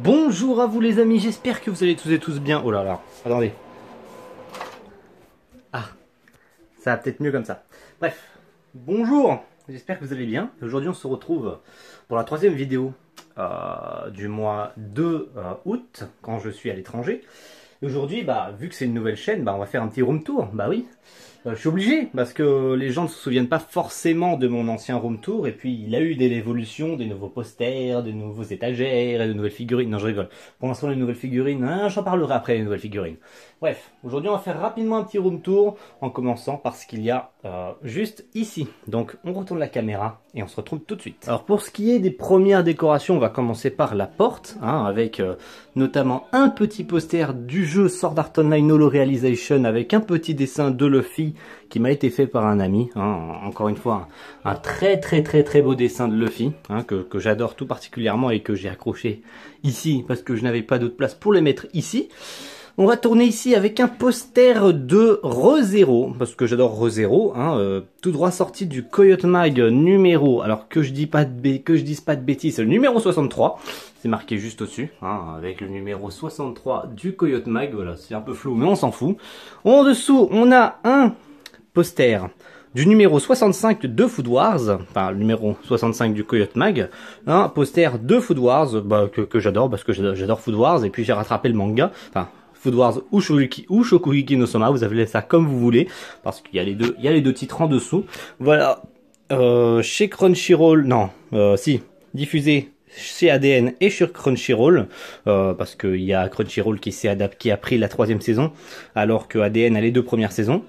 Bonjour à vous les amis, j'espère que vous allez tous et tous bien. Oh là là, attendez. Ah, ça va peut-être mieux comme ça. Bref, bonjour, j'espère que vous allez bien. Aujourd'hui on se retrouve pour la troisième vidéo euh, du mois 2 euh, août, quand je suis à l'étranger. Aujourd'hui, bah, vu que c'est une nouvelle chaîne, bah, on va faire un petit room tour, bah oui. Euh, je suis obligé parce que les gens ne se souviennent pas forcément de mon ancien room tour et puis il a eu des évolutions, des nouveaux posters, des nouveaux étagères et de nouvelles figurines. Non, je rigole. Pour l'instant, les nouvelles figurines, hein, j'en parlerai après les nouvelles figurines. Bref, aujourd'hui, on va faire rapidement un petit room tour en commençant par ce qu'il y a euh, juste ici. Donc, on retourne la caméra et on se retrouve tout de suite. Alors, pour ce qui est des premières décorations, on va commencer par la porte hein, avec euh, notamment un petit poster du jeu Sword Art Online Holo Realization avec un petit dessin de Luffy qui m'a été fait par un ami. Hein, encore une fois, un, très très très très beau dessin de Luffy, hein, que, que j'adore tout particulièrement et que j'ai accroché ici parce que je n'avais pas d'autre place pour les mettre ici. On va tourner ici avec un poster de ReZero, parce que j'adore ReZero, hein, euh, tout droit sorti du Coyote Mag numéro, alors que je dis pas de, que je dise pas de bêtises, c'est le numéro 63, c'est marqué juste au-dessus, hein, avec le numéro 63 du Coyote Mag, voilà, c'est un peu flou, mais on s'en fout. En dessous, on a un poster du numéro 65 de Food Wars, enfin le numéro 65 du Coyote Mag, un poster de Food Wars bah, que, que j'adore parce que j'adore Food Wars et puis j'ai rattrapé le manga, enfin Food Wars ou Shokugiki, ou Vous avez ça comme vous voulez, parce qu'il y a les deux, il y a les deux titres en dessous. Voilà. Euh, chez Crunchyroll, non, euh, si, diffusé chez ADN et sur Crunchyroll, euh, parce qu'il y a Crunchyroll qui s'est adapté, qui a pris la troisième saison, alors que ADN a les deux premières saisons.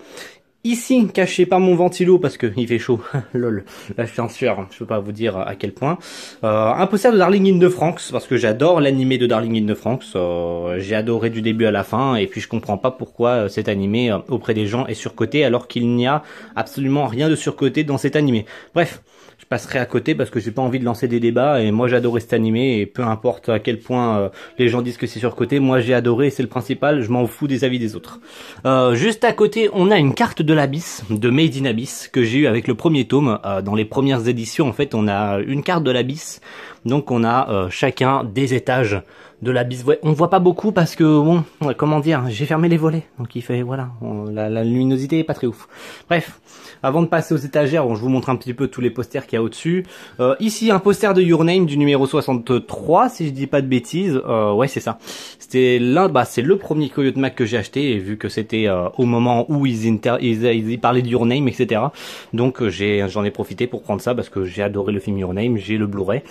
Ici, caché par mon ventilo parce que il fait chaud, lol, la je suis je peux pas vous dire à quel point. Euh, un poster de Darling in the Franxx. parce que j'adore l'animé de Darling in the Franxx. Euh, j'ai adoré du début à la fin et puis je comprends pas pourquoi euh, cet animé euh, auprès des gens est surcoté alors qu'il n'y a absolument rien de surcoté dans cet animé. Bref, je passerai à côté parce que j'ai pas envie de lancer des débats et moi j'adorais cet animé et peu importe à quel point euh, les gens disent que c'est surcoté, moi j'ai adoré c'est le principal, je m'en fous des avis des autres. Euh, juste à côté, on a une carte de l'Abyss, de Made in Abyss, que j'ai eu avec le premier tome. Euh, dans les premières éditions, en fait, on a une carte de l'Abyss, donc on a chacun des étages de l'Abyss, Ouais, on voit pas beaucoup parce que bon, comment dire, j'ai fermé les volets, donc il fait voilà, la, la luminosité est pas très ouf. Bref. Avant de passer aux étagères, bon, je vous montre un petit peu tous les posters qu'il y a au-dessus. Euh, ici, un poster de Your Name du numéro 63, si je dis pas de bêtises. Euh, ouais, c'est ça. C'était l'un, bah, c'est le premier Coyote Mac que j'ai acheté, et vu que c'était euh, au moment où ils, ils, parlaient de Your Name, etc. Donc j'en ai profité pour prendre ça, parce que j'ai adoré le film Your Name, j'ai le Blu-ray,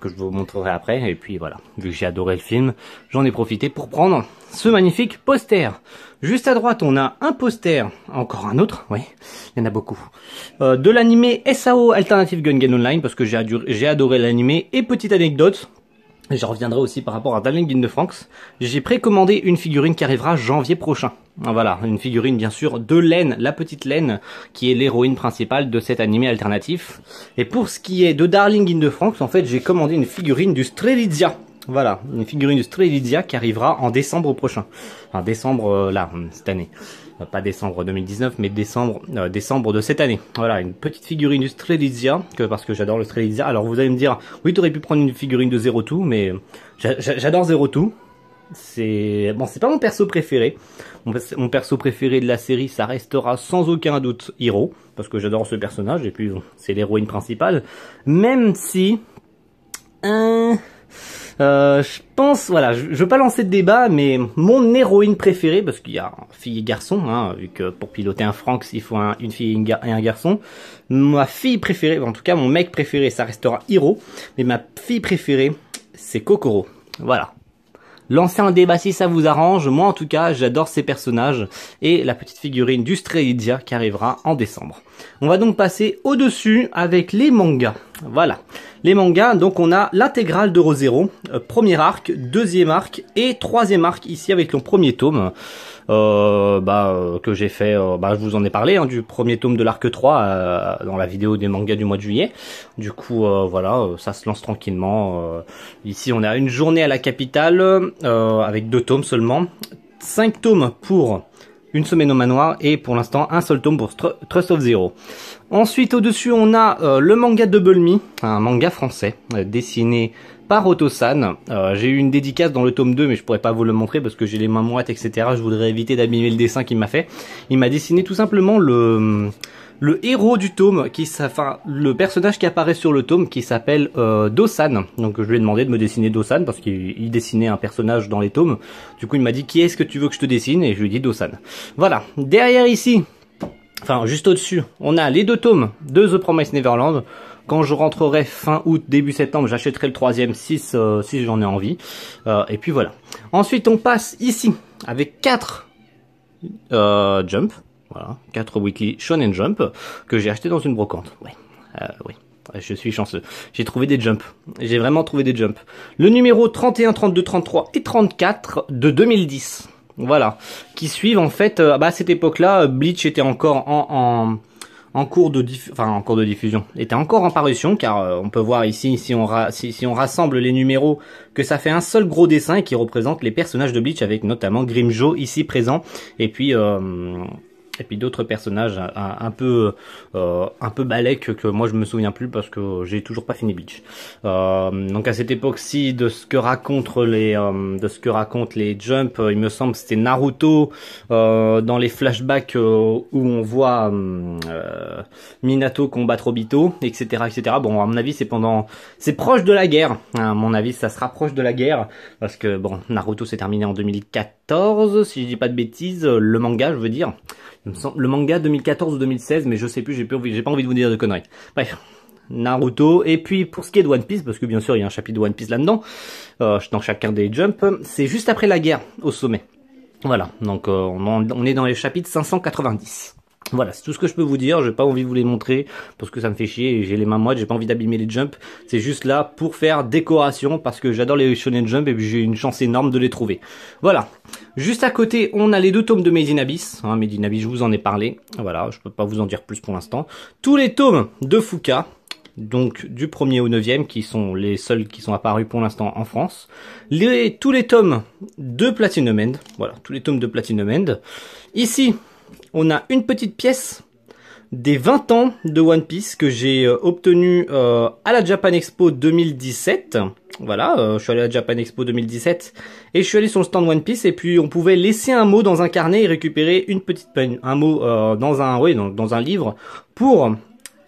que je vous montrerai après, et puis voilà. Vu que j'ai adoré le film, j'en ai profité pour prendre ce magnifique poster. Juste à droite, on a un poster, encore un autre, oui, il y en a beaucoup, euh, de l'animé SAO Alternative Gun Game Online, parce que j'ai adoré l'animé, et petite anecdote, j'en reviendrai aussi par rapport à Darling in the France, j'ai précommandé une figurine qui arrivera janvier prochain. Ah, voilà, une figurine bien sûr de laine, la petite laine, qui est l'héroïne principale de cet animé alternatif. Et pour ce qui est de Darling in the Franks, en fait, j'ai commandé une figurine du Strelitzia voilà, une figurine de Strelitzia qui arrivera en décembre prochain. Enfin, décembre, euh, là, hum, cette année. Euh, pas décembre 2019, mais décembre, euh, décembre de cette année. Voilà, une petite figurine de Strelitzia, que, parce que j'adore le Alors vous allez me dire, oui, t'aurais pu prendre une figurine de Zero Two, mais j'adore Zero Two. C'est bon, c'est pas mon perso préféré. Mon, mon, perso préféré de la série, ça restera sans aucun doute Hiro, parce que j'adore ce personnage et puis c'est l'héroïne principale. Même si, euh... Euh, je pense, voilà, je, veux pas lancer de débat, mais mon héroïne préférée, parce qu'il y a fille et garçon, hein, vu que pour piloter un Franks, il faut une fille et, un garçon. Ma fille préférée, en tout cas mon mec préféré, ça restera Hiro, mais ma fille préférée, c'est Kokoro. Voilà. Lancez un débat si ça vous arrange. Moi, en tout cas, j'adore ces personnages et la petite figurine du qui arrivera en décembre. On va donc passer au-dessus avec les mangas. Voilà. Les mangas, donc on a l'intégrale de Rosero, euh, premier arc, deuxième arc et troisième arc ici avec le premier tome. Euh, bah, euh, que j'ai fait, bah, je vous en ai parlé hein, du premier tome de l'arc 3 dans la vidéo des mangas du mois de juillet. Du coup, voilà, ça se lance tranquillement. ici, on a une journée à la capitale avec deux tomes seulement, cinq tomes pour une semaine au manoir et pour l'instant un seul tome pour Trust of Zero. Ensuite au-dessus on a euh, le manga de Me, un manga français euh, dessiné par Otosan. Euh, j'ai eu une dédicace dans le tome 2 mais je pourrais pas vous le montrer parce que j'ai les mains moites etc. Je voudrais éviter d'abîmer le dessin qu'il m'a fait. Il m'a dessiné tout simplement le le héros du tome, qui, enfin, le personnage qui apparaît sur le tome, qui s'appelle euh, Dosan. Donc je lui ai demandé de me dessiner Dosan parce qu'il dessinait un personnage dans les tomes. Du coup, il m'a dit qui est-ce que tu veux que je te dessine et je lui ai dit Dosan. Voilà. Derrière ici, enfin juste au-dessus, on a les deux tomes de The Promise Neverland. Quand je rentrerai fin août, début septembre, j'achèterai le troisième si, si j'en ai envie. Euh, et puis voilà. Ensuite, on passe ici avec quatre euh, jumps. Voilà, 4 weekly Shonen Jump que j'ai acheté dans une brocante. Euh, oui. Je suis chanceux. J'ai trouvé des jumps. J'ai vraiment trouvé des jumps. Le numéro 31, 32, 33 et 34 de 2010. Voilà. Qui suivent en fait, euh, bah, à cette époque-là, euh, Bleach était encore en, en cours de diff... enfin en cours de diffusion était encore en parution car on peut voir ici si on si, on rassemble les numéros que ça fait un seul gros dessin qui représente les personnages de Bleach avec notamment Grimjo ici présent et puis et puis d'autres personnages un, peu euh, un peu balèques que moi je me souviens plus parce que j'ai toujours pas fini Bleach. Euh, donc à cette époque-ci de ce que racontent les euh, de ce que racontent les Jump, il me semble c'était Naruto euh, dans les flashbacks euh, où on voit Minato combattre Obito, etc., etc. Bon à mon avis c'est pendant c'est proche de la guerre. Hein, à mon avis ça se rapproche de la guerre parce que bon Naruto s'est terminé en 2014 si je dis pas de bêtises le manga je veux dire le manga 2014 ou 2016, mais je sais plus, j'ai pas, envie, de vous dire de conneries. Bref. Naruto, et puis pour ce qui est de One Piece, parce que bien sûr il y a un chapitre de One Piece là-dedans, euh, dans chacun des jumps, c'est juste après la guerre, au sommet. Voilà, donc euh, on, on est dans les chapitres 590. Voilà, c'est tout ce que je peux vous dire. J'ai pas envie de vous les montrer parce que ça me fait chier. J'ai les mains moites, j'ai pas envie d'abîmer les jumps. C'est juste là pour faire décoration parce que j'adore les shonen jump et j'ai une chance énorme de les trouver. Voilà. Juste à côté, on a les deux tomes de Made in Abyss. Hein, Abyss, je vous en ai parlé. Voilà, je peux pas vous en dire plus pour l'instant. Tous les tomes de Fuka. Donc du 1er au 9 qui sont les seuls qui sont apparus pour l'instant en France. Les, tous les tomes de Platinum End. Voilà, tous les tomes de Platinum End. Ici, on a une petite pièce des 20 ans de One Piece que j'ai euh, obtenue euh, à la Japan Expo 2017. Voilà, euh, je suis allé à la Japan Expo 2017 et je suis allé sur le stand One Piece et puis on pouvait laisser un mot dans un carnet et récupérer une petite un mot dans un dans, un livre pour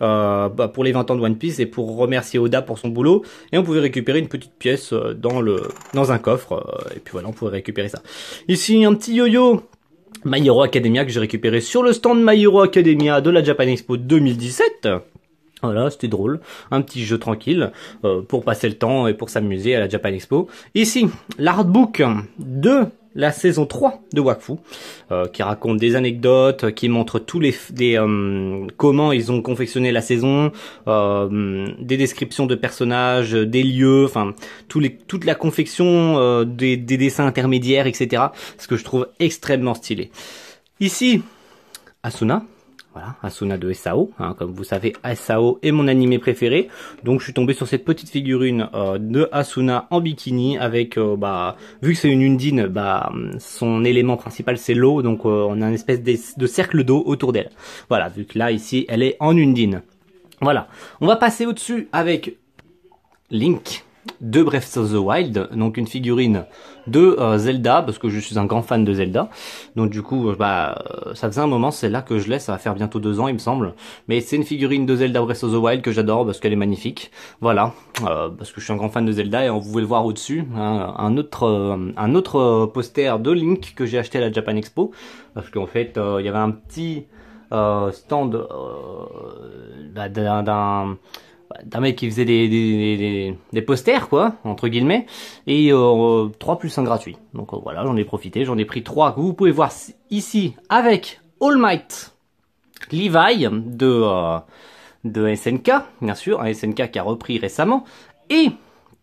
bah, pour les 20 ans de One Piece et pour remercier Oda pour son boulot et on pouvait récupérer une petite pièce dans le dans un coffre et puis voilà on pouvait récupérer ça ici un petit yo-yo My Hero Academia que j'ai récupéré sur le stand My Hero Academia de la Japan Expo 2017. Voilà, c'était drôle, un petit jeu tranquille euh, pour passer le temps et pour s'amuser à la Japan Expo. Ici, l'artbook de la saison 3 de Wakfu, euh, qui raconte des anecdotes, euh, qui montre tous les, des, euh, comment ils ont confectionné la saison, des descriptions de personnages, des lieux, enfin tous les, toute la confection des, des, dessins intermédiaires, etc. Ce que je trouve extrêmement stylé. Ici, Asuna, voilà, Asuna de SAO. Hein, comme vous savez, SAO est mon animé préféré. Donc je suis tombé sur cette petite figurine euh, de Asuna en bikini avec, euh, bah, vu que c'est une undine, bah, son élément principal c'est l'eau, donc euh, on a une espèce de cercle d'eau autour d'elle. Voilà, vu que là ici, elle est en undine. Voilà, on va passer au-dessus avec Link de Breath of the Wild, donc une figurine de euh, Zelda, parce que je suis un grand fan de Zelda. Donc du coup, euh, bah, euh, ça faisait un moment, c'est là que je l'ai, ça va faire bientôt deux ans, il me semble. Mais c'est une figurine de Zelda Breath of the Wild que j'adore parce qu'elle est magnifique. Voilà, parce que je suis un grand fan de Zelda et on pouvait le voir au-dessus. Hein. un autre, un autre poster de Link que j'ai acheté à la Japan Expo, parce qu'en fait, il y avait un petit stand bah, d'un d'un mec qui faisait des, des, des, posters, quoi, entre guillemets, et 3 euh, plus 1 gratuit. Donc euh, voilà, j'en ai profité, j'en ai pris 3 que vous pouvez voir ici avec All Might Levi de, euh, de SNK, bien sûr, un SNK qui a repris récemment, et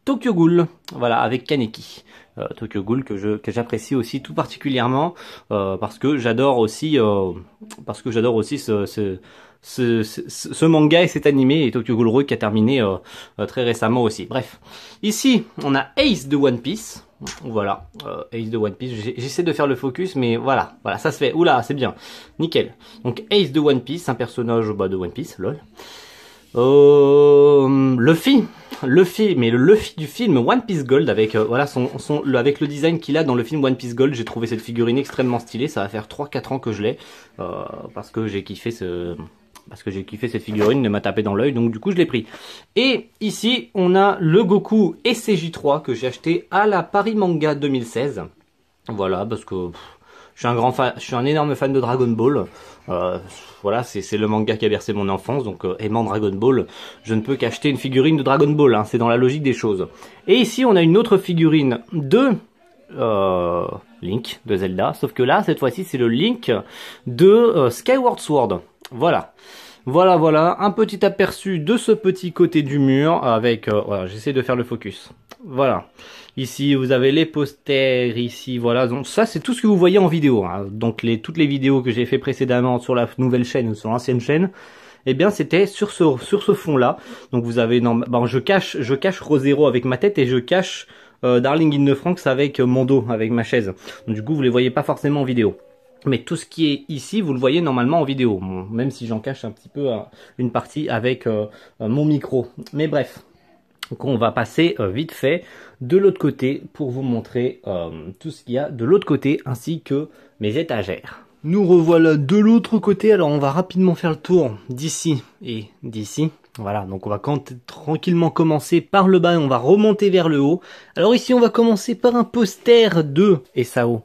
Tokyo Ghoul, voilà, avec Kaneki. Euh, Tokyo Ghoul que que j'apprécie aussi tout particulièrement euh, parce que j'adore aussi euh, parce que j'adore aussi ce, ce, ce, manga et cet animé et Tokyo Ghoul Re qui a terminé très récemment aussi. Bref, ici on a Ace de One Piece. Voilà, Ace de One Piece. J'essaie de faire le focus, mais voilà, voilà, ça se fait. Oula, c'est bien, nickel. Donc Ace de One Piece, un personnage bah, de One Piece, lol. Euh, Luffy, Luffy, mais le Luffy du film One Piece Gold avec euh, voilà son, le, avec le design qu'il a dans le film One Piece Gold, j'ai trouvé cette figurine extrêmement stylée. Ça va faire 3-4 ans que je l'ai euh, parce que j'ai kiffé ce parce que j'ai kiffé cette figurine, elle m'a tapé dans l'œil, donc du coup je l'ai pris. Et ici on a le Goku SCJ3 que j'ai acheté à la Paris Manga 2016. Voilà parce que je suis un grand fan, je suis un énorme fan de Dragon Ball. Euh, voilà, c'est le manga qui a bercé mon enfance, donc euh, aimant Dragon Ball, je ne peux qu'acheter une figurine de Dragon Ball. Hein. c'est dans la logique des choses. Et ici, on a une autre figurine de euh, Link de Zelda, sauf que là, cette fois-ci, c'est le Link de Skyward Sword. Voilà. Voilà, voilà, un petit aperçu de ce petit côté du mur avec... voilà, j'essaie de faire le focus. Voilà. Ici, vous avez les posters, ici, voilà. Donc ça, c'est tout ce que vous voyez en vidéo. Hein. Donc les, toutes les vidéos que j'ai fait précédemment sur la nouvelle chaîne ou sur l'ancienne chaîne, eh bien c'était sur ce, sur ce fond-là. Donc vous avez, non, ben, je cache, je cache Rosero avec ma tête et je cache euh, Darling in the Franks avec euh, mon dos, avec ma chaise. Donc, du coup, vous les voyez pas forcément en vidéo. Mais tout ce qui est ici, vous le voyez normalement en vidéo, même si j'en cache un petit peu euh, une partie avec mon micro. Mais bref, on va passer euh, vite fait de l'autre côté pour vous montrer euh, tout ce qu'il y a de l'autre côté ainsi que mes étagères. Nous revoilà de l'autre côté, alors on va rapidement faire le tour d'ici et d'ici. Voilà, donc on va tranquillement commencer par le bas et on va remonter vers le haut. Alors ici on va commencer par un poster de SAO,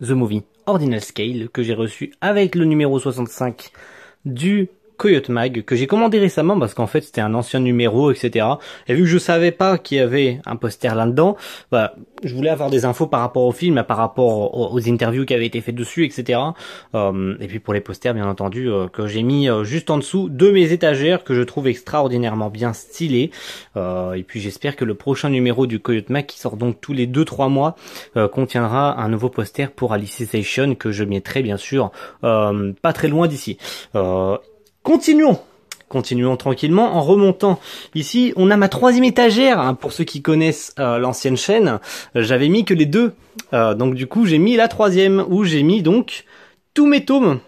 The Movie Ordinal Scale, que j'ai reçu avec le numéro 65 du Coyote Mag que j'ai commandé récemment parce qu'en fait c'était un ancien numéro, etc. Et vu que je savais pas qu'il y avait un poster là-dedans, bah, je voulais avoir des infos par rapport au film, par rapport aux, interviews qui avaient été faites dessus, etc. Euh, et puis pour les posters, bien entendu, euh, que j'ai mis euh, juste en dessous de mes étagères que je trouve extraordinairement bien stylés. et puis j'espère que le prochain numéro du Coyote Mag qui sort donc tous les 2-3 mois contiendra un nouveau poster pour Alice que je mettrai bien sûr pas très loin d'ici. Continuons continuons tranquillement en remontant. Ici, on a ma troisième étagère. Hein, pour ceux qui connaissent euh, l'ancienne chaîne, j'avais mis que les deux. Euh, donc du coup, j'ai mis la troisième où j'ai mis donc tous mes tomes,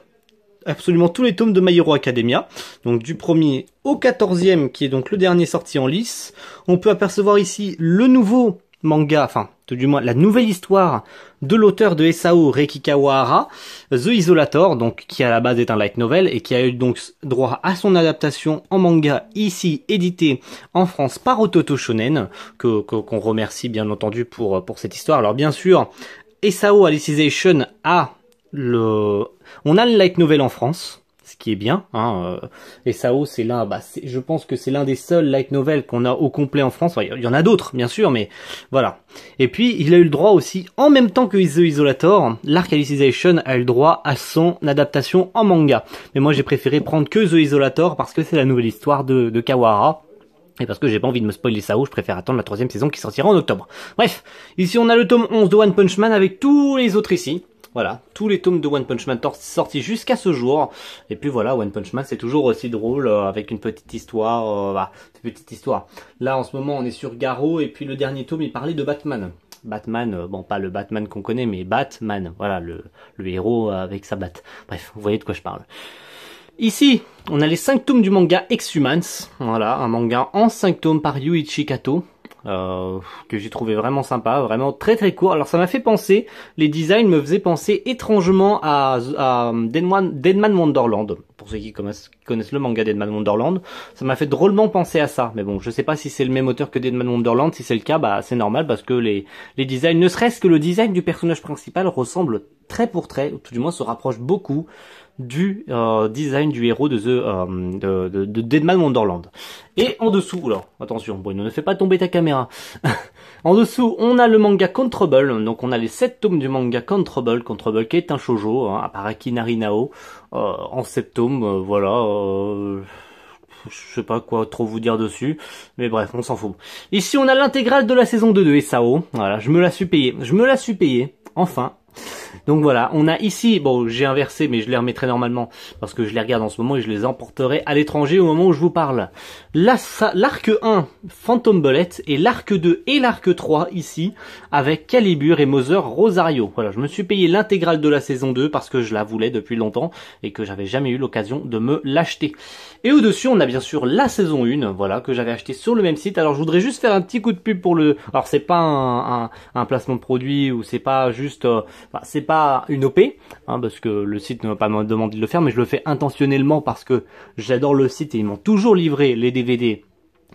absolument tous les tomes de My Hero Academia. Donc du premier au quatorzième, qui est donc le dernier sorti en lice. On peut apercevoir ici le nouveau manga, enfin tout du moins la nouvelle histoire de l'auteur de Esao Reiki The Isolator, donc qui à la base est un light novel et qui a eu donc droit à son adaptation en manga ici édité en France par Ototo Shonen, que qu'on remercie bien entendu pour pour cette histoire. Alors bien sûr, Esao Alicization a le, on a le light novel en France qui est bien. Hein, euh, et Sao, c'est l'un, bah, je pense que c'est l'un des seuls light novels qu'on a au complet en France. Il y en a d'autres, bien sûr, mais voilà. Et puis, il a eu le droit aussi, en même temps que The Isolator, l'Arc a eu le droit à son adaptation en manga. Mais moi, j'ai préféré prendre que The Isolator parce que c'est la nouvelle histoire de, de Kawara. Et parce que j'ai pas envie de me spoiler ça, je préfère attendre la troisième saison qui sortira en octobre. Bref, ici on a le tome 11 de One Punch Man avec tous les autres ici. Voilà, tous les tomes de One Punch Man sortis jusqu'à ce jour. Et puis voilà, One Punch Man c'est toujours aussi drôle euh, avec une petite histoire. Euh, bah, petite histoire. Là en ce moment on est sur Garo et puis le dernier tome il parlait de Batman. Batman, euh, bon pas le Batman qu'on connaît mais Batman, voilà le, le héros euh, avec sa batte. Bref, vous voyez de quoi je parle. Ici, on a les 5 tomes du manga Exhumans. Voilà, un manga en 5 tomes par Yuichi Kato. Euh, que j'ai trouvé vraiment sympa, vraiment très très court. Alors ça m'a fait penser, les designs me faisaient penser étrangement à, Deadman, Wonderland. Pour ceux qui connaissent, le manga Deadman Wonderland, ça m'a fait drôlement penser à ça. Mais bon, je sais pas si c'est le même auteur que Deadman Wonderland. Si c'est le cas, bah c'est normal parce que les, les designs, ne serait-ce que le design du personnage principal ressemble Très pour trait, ou tout du moins se rapproche beaucoup du euh, design du héros de The euh, de, Deadman Wonderland. Et en dessous, alors attention, Bruno, ne fais pas tomber ta caméra. en dessous, on a le manga Control, donc on a les 7 tomes du manga Control. Contrable qui est un shojo, hein, à Paraki Narinao, euh, en 7 tomes, voilà je sais pas quoi trop vous dire dessus, mais bref, on s'en fout. Ici, on a l'intégrale de la saison 2 de SAO. Voilà, je me la suis payée. Je me la suis payée, enfin. Donc voilà, on a ici, bon j'ai inversé mais je les remettrai normalement parce que je les regarde en ce moment et je les emporterai à l'étranger au moment où je vous parle. L'arc 1, Phantom Bullet, et l'arc 2 et l'arc 3 ici avec Calibur et Mother Rosario. Voilà, je me suis payé l'intégrale de la saison 2 parce que je la voulais depuis longtemps et que j'avais jamais eu l'occasion de me l'acheter. Et au-dessus, on a bien sûr la saison 1, voilà, que j'avais acheté sur le même site. Alors je voudrais juste faire un petit coup de pub pour le... Alors c'est pas un, placement de produit ou c'est pas juste... Euh, c'est pas une OP, hein, parce que le site ne m'a pas demandé de le faire, mais je le fais intentionnellement parce que j'adore le site et ils m'ont toujours livré les DVD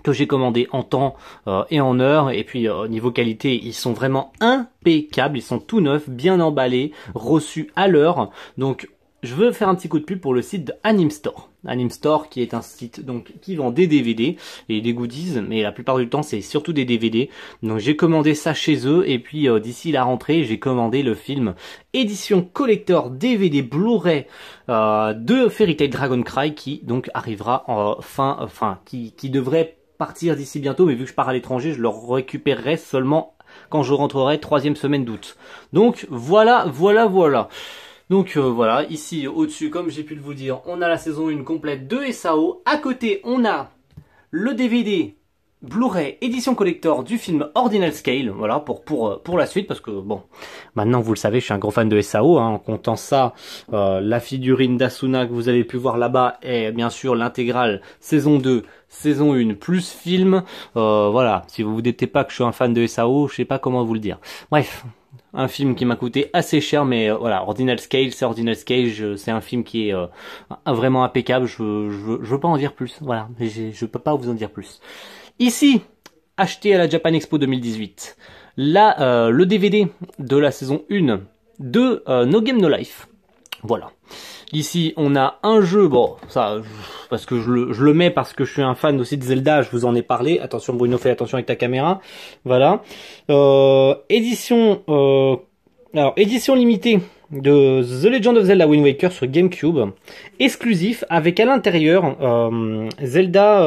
que j'ai commandé en temps euh, et en heure. Et puis euh, au niveau qualité, ils sont vraiment impeccables. Ils sont tout neufs, bien emballés, reçus à l'heure. Donc je veux faire un petit coup de pub pour le site de Store. Anim Store qui est un site donc qui vend des DVD et des goodies, mais la plupart du temps c'est surtout des DVD. Donc j'ai commandé ça chez eux et puis euh, d'ici la rentrée j'ai commandé le film édition collector DVD Blu-ray euh, de Fairy Tail Dragon Cry qui donc arrivera en fin, enfin qui, qui devrait partir d'ici bientôt, mais vu que je pars à l'étranger, je le récupérerai seulement quand je rentrerai troisième semaine d'août. Donc voilà, voilà, voilà. Donc euh, voilà, ici au-dessus, comme j'ai pu le vous dire, on a la saison 1 complète de SAO. À côté, on a le DVD Blu-ray édition collector du film Ordinal Scale, voilà pour pour euh, pour la suite parce que bon, maintenant vous le savez, je suis un gros fan de SAO. Hein. en comptant ça, euh, la figurine d'Asuna que vous avez pu voir là-bas est bien sûr l'intégrale saison 2, saison 1 plus film. voilà, si vous vous doutez pas que je suis un fan de SAO, je sais pas comment vous le dire. Bref, un film qui m'a coûté assez cher, mais euh, voilà, Ordinal Scale, c'est Ordinal Scale, c'est un film qui est euh, vraiment impeccable. Je, ne veux pas en dire plus, voilà, mais je peux pas vous en dire plus. Ici, acheté à la Japan Expo 2018, là, euh, le DVD de la saison 1 de No Game No Life. Voilà. Ici, on a un jeu, bon, ça, parce que je le, mets parce que je suis un fan aussi de Zelda, je vous en ai parlé. Attention Bruno, fais attention avec ta caméra. Voilà. Euh, édition, euh, alors, édition limitée de The Legend of Zelda Wind Waker sur GameCube, exclusif avec à l'intérieur euh, Zelda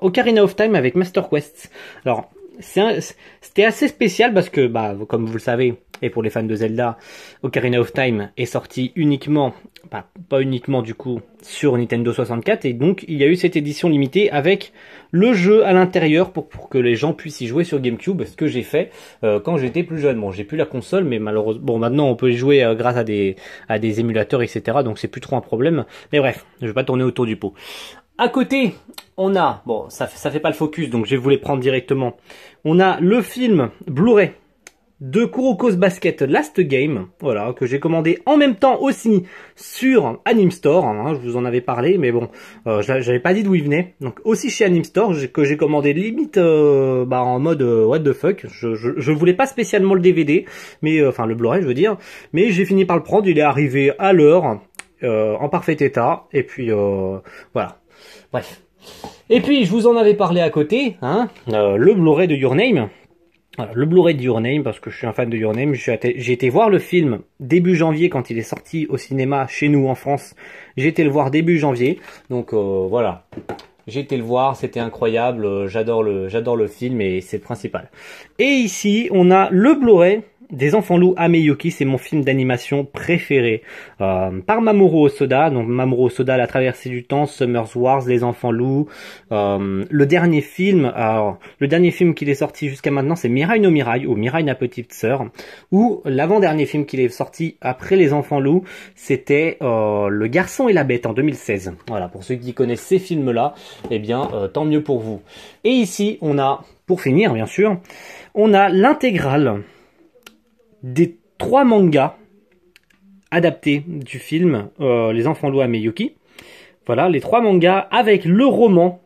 Ocarina of Time avec Master Quest. Alors, c'était assez spécial parce que, bah, comme vous le savez, et pour les fans de Zelda, Ocarina of Time est sorti uniquement, bah, pas uniquement du coup, sur Nintendo 64, et donc il y a eu cette édition limitée avec le jeu à l'intérieur pour, que les gens puissent y jouer sur GameCube, ce que j'ai fait euh, quand j'étais plus jeune. Bon, j'ai plus la console, mais malheureusement, bon, maintenant on peut y jouer euh, grâce à des, à des émulateurs, etc., donc c'est plus trop un problème. Mais bref, je vais pas tourner autour du pot. À côté, on a, bon, ça, ça fait pas le focus, donc je vais vous les prendre directement. On a le film Blu-ray de Kuroko's Basket Last Game, voilà, que j'ai commandé en même temps aussi sur Anime Store, hein, je vous en avais parlé, mais bon, euh, j'avais pas dit d'où il venait, donc aussi chez AnimStore, Store, que j'ai commandé limite euh, bah, en mode euh, what the fuck, je, je, voulais pas spécialement le DVD, mais enfin le Blu-ray je veux dire, mais j'ai fini par le prendre, il est arrivé à l'heure, en parfait état, et puis voilà, bref. Et puis, je vous en avais parlé à côté, hein, euh, le blu de Your Name. Euh, le blu de Your Name, parce que je suis un fan de Your Name. J'ai été voir le film début janvier quand il est sorti au cinéma chez nous en France. J'ai été le voir début janvier. Donc euh, voilà. J'ai été le voir, c'était incroyable. J'adore le, j'adore le film et c'est le principal. Et ici, on a le blu des enfants loups Ameyoki, c'est mon film d'animation préféré. Euh, par Mamoru Osoda, donc Mamoru Osoda, La traversée du temps, Summer's Wars, Les enfants loups. Euh, le dernier film, alors, le dernier film qu'il est sorti jusqu'à maintenant, c'est Mirai no Mirai, ou Mirai na petite sœur. Ou l'avant-dernier film qu'il est sorti après Les enfants loups, c'était euh, Le garçon et la bête en 2016. Voilà, pour ceux qui connaissent ces films-là, eh bien, tant mieux pour vous. Et ici, on a, pour finir bien sûr, on a l'intégrale des trois mangas adaptés du film euh, Les Enfants Lois Meiyuki. Voilà, les trois mangas avec le roman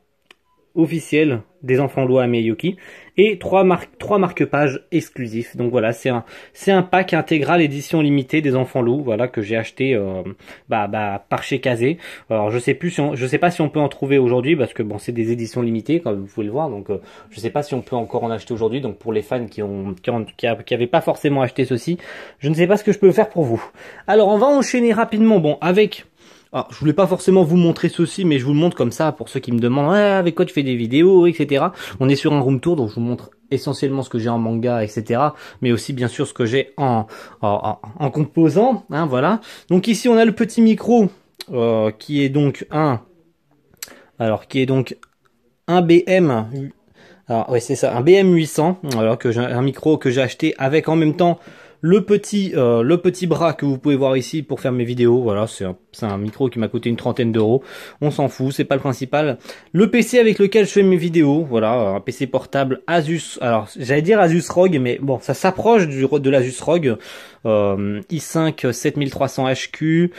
officiel des Enfants Lois Meiyuki » et trois, marques trois marque-pages exclusifs. Donc voilà, c'est un, un pack intégral édition limitée des Enfants Loups, voilà que j'ai acheté euh, bah, bah, par chez Kazé. Alors je sais plus, si on, je sais pas si on peut en trouver aujourd'hui parce que bon, c'est des éditions limitées comme vous pouvez le voir, donc euh, je sais pas si on peut encore en acheter aujourd'hui. Donc pour les fans qui ont qui, avaient pas forcément acheté ceci, je ne sais pas ce que je peux faire pour vous. Alors on va enchaîner rapidement, bon avec alors, je voulais pas forcément vous montrer ceci, mais je vous le montre comme ça pour ceux qui me demandent ah, avec quoi tu fais des vidéos, etc. On est sur un room tour, donc je vous montre essentiellement ce que j'ai en manga, etc. Mais aussi bien sûr ce que j'ai en, en, composant. Hein, voilà. Donc ici on a le petit micro euh, qui est donc un, alors qui est donc un BM. Alors ah, c'est ça, un BM 800. Alors que j'ai un micro que j'ai acheté avec en même temps le petit, euh, le petit bras que vous pouvez voir ici pour faire mes vidéos, voilà, c'est un, un, micro qui m'a coûté une trentaine d'euros. On s'en fout, c'est pas le principal. Le PC avec lequel je fais mes vidéos, voilà, un PC portable Asus. Alors, j'allais dire Asus ROG, mais bon, ça s'approche de l'Asus ROG. Euh, i5 7300 HQ,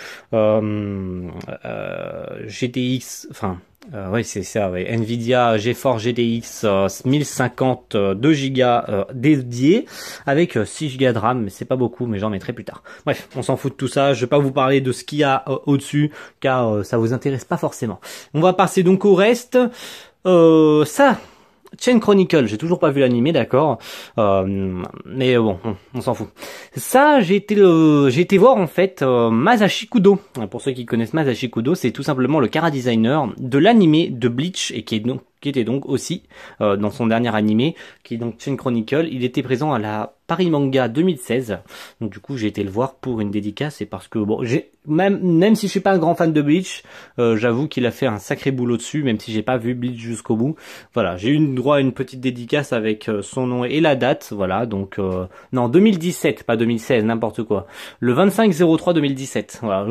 GTX, enfin euh, oui, c'est ça. Nvidia GeForce GTX 1050 2 Go dédié avec 6 euh, Go de RAM, mais c'est pas beaucoup, mais j'en mettrai plus tard. Bref, on s'en fout de tout ça. Je vais pas vous parler de ce qu'il y a euh, au-dessus, car ça vous intéresse pas forcément. On va passer donc au reste. ça, Chain Chronicle, j'ai toujours pas vu l'animé, d'accord. Euh, mais bon, on, s'en fout. Ça, j'ai été, été voir en fait euh, Masashi Kudo. Pour ceux qui connaissent Masashi Kudo, c'est tout simplement le chara designer de l'animé de Bleach et qui est donc qui était donc aussi euh, dans son dernier animé, qui est donc Chain Chronicle. Il était présent à la Paris Manga 2016. Donc du coup, j'ai été le voir pour une dédicace et parce que bon, même même si je suis pas un grand fan de Bleach, euh, j'avoue qu'il a fait un sacré boulot dessus, même si j'ai pas vu Bleach jusqu'au bout. Voilà, j'ai eu droit à une petite dédicace avec euh, son nom et la date. Voilà, donc non 2017, pas 2016, n'importe quoi. Le 25 03 2017. Voilà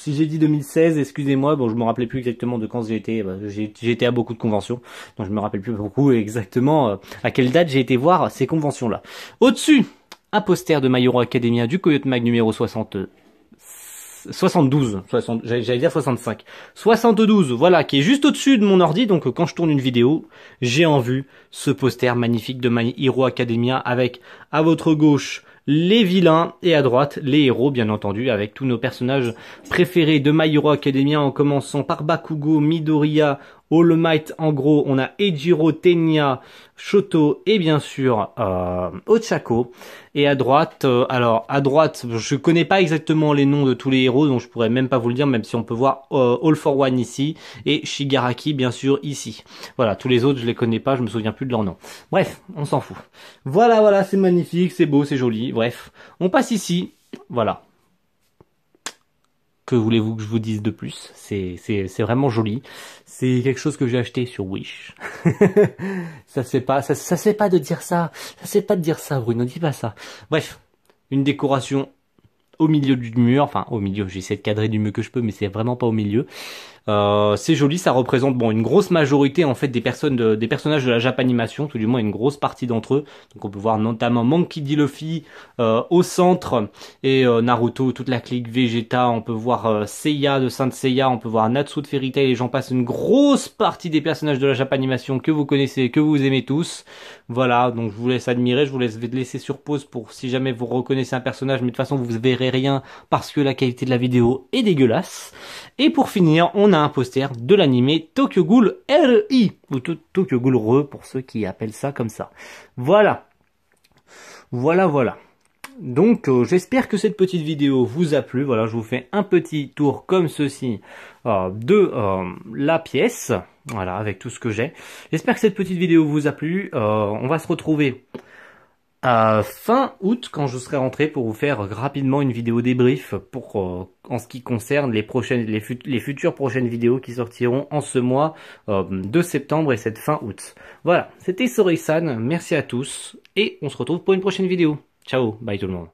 si j'ai dit 2016, excusez-moi, bon, je me rappelais plus exactement de quand j'ai été, bah, j'ai été à beaucoup de conventions, donc je me rappelle plus beaucoup exactement euh, à quelle date j'ai été voir ces conventions-là. Au-dessus, un poster de My Hero Academia du Coyote Mag numéro 60, 72, j'allais dire 65, 72, voilà, qui est juste au-dessus de mon ordi, donc euh, quand je tourne une vidéo, j'ai en vue ce poster magnifique de My Hero Academia avec à votre gauche les vilains et à droite les héros bien entendu avec tous nos personnages préférés de My Hero Academia en commençant par Bakugo, Midoriya, All Might, en gros, on a Ejiro, Tenya, Shoto et bien sûr euh, Ochako. Et à droite, euh, alors à droite, je connais pas exactement les noms de tous les héros, donc je pourrais même pas vous le dire, même si on peut voir euh, All for One ici et Shigaraki bien sûr ici. Voilà, tous les autres je les connais pas, je me souviens plus de leur nom. Bref, on s'en fout. Voilà, voilà, c'est magnifique, c'est beau, c'est joli. Bref, on passe ici. Voilà voulez-vous que je vous dise de plus C'est vraiment joli. C'est quelque chose que j'ai acheté sur Wish. ça c'est pas ça, ça c'est pas de dire ça. Ça c'est pas de dire ça, Bruno. Dis pas ça. Bref, une décoration au milieu du mur, enfin au milieu, j'essaie de cadrer du mieux que je peux, mais c'est vraiment pas au milieu. Euh, c'est joli, ça représente bon une grosse majorité en fait des personnes des personnages de la Japanimation, tout du moins une grosse partie d'entre eux. Donc on peut voir notamment Monkey D. Luffy euh, au centre et euh, Naruto, toute la clique Vegeta, on peut voir Seiya de Saint Seiya, on peut voir Natsu de Fairy Tail et j'en passe une grosse partie des personnages de la Japanimation que vous connaissez, que vous aimez tous. Voilà, donc je vous laisse admirer, je vous laisse laisser sur pause pour si jamais vous reconnaissez un personnage, mais de toute façon vous verrez rien parce que la qualité de la vidéo est dégueulasse. Et pour finir, on a un poster de l'animé Tokyo Ghoul R.I. ou Tokyo Ghoul Re pour ceux qui appellent ça comme ça. Voilà. Voilà, voilà. Donc euh, j'espère que cette petite vidéo vous a plu. Voilà, je vous fais un petit tour comme ceci euh, de euh, la pièce. Voilà, avec tout ce que j'ai. J'espère que cette petite vidéo vous a plu. on va se retrouver fin août, quand je serai rentré pour vous faire rapidement une vidéo débrief pour euh, en ce qui concerne les prochaines, les, futures prochaines vidéos qui sortiront en ce mois euh, de septembre et cette fin août. Voilà, c'était San, merci à tous et on se retrouve pour une prochaine vidéo. Ciao, bye tout le monde.